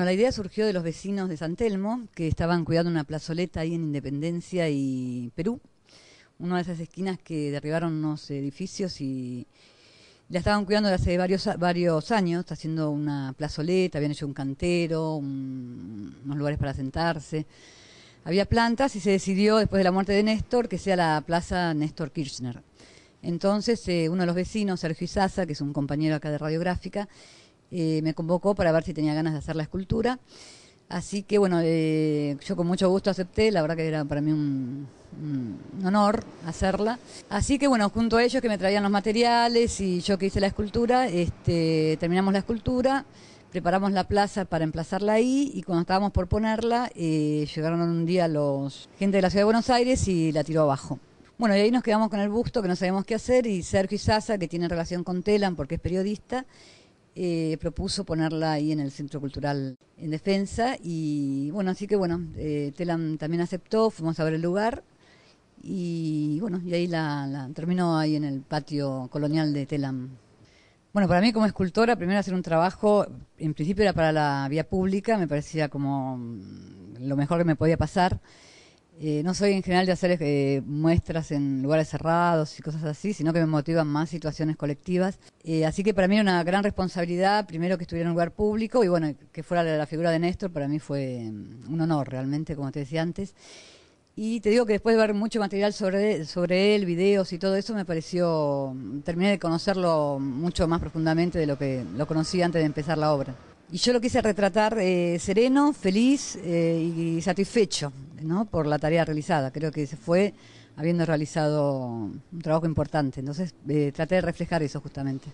La idea surgió de los vecinos de San Telmo, que estaban cuidando una plazoleta ahí en Independencia y Perú, una de esas esquinas que derribaron unos edificios y la estaban cuidando desde hace varios, varios años, está haciendo una plazoleta, habían hecho un cantero, unos lugares para sentarse. Había plantas y se decidió, después de la muerte de Néstor, que sea la plaza Néstor Kirchner. Entonces, eh, uno de los vecinos, Sergio Izaza, que es un compañero acá de Radiográfica, eh, me convocó para ver si tenía ganas de hacer la escultura. Así que bueno, eh, yo con mucho gusto acepté, la verdad que era para mí un, honor hacerla. Así que bueno, junto a ellos que me traían los materiales y yo que hice la escultura, este, terminamos la escultura, preparamos la plaza para emplazarla ahí y cuando estábamos por ponerla, eh, llegaron un día los gente de la ciudad de Buenos Aires y la tiró abajo. Bueno, y ahí nos quedamos con el busto que no sabíamos qué hacer y Sergio Sasa, que tiene relación con Telan porque es periodista, eh, propuso ponerla ahí en el Centro Cultural en Defensa y bueno, así que bueno, eh, Telam también aceptó, fuimos a ver el lugar y bueno, y ahí la, la, terminó ahí en el patio colonial de Telam. Bueno, para mí como escultora, primero hacer un trabajo, en principio era para la vía pública, me parecía como lo mejor que me podía pasar. Eh, no soy en general de hacer eh, muestras en lugares cerrados y cosas así, sino que me motivan más situaciones colectivas. Eh, así que para mí era una gran responsabilidad, primero que estuviera en un lugar público y bueno, que fuera la, figura de Néstor, para mí fue mm, un honor realmente, como te decía antes. Y te digo que después de ver mucho material sobre, sobre él, videos y todo eso, me pareció, mm, terminé de conocerlo mucho más profundamente de lo que lo conocí antes de empezar la obra. Y yo lo quise retratar sereno, feliz y satisfecho, ¿no? por la tarea realizada. Creo que se fue habiendo realizado un trabajo importante. Entonces eh, traté de reflejar eso justamente.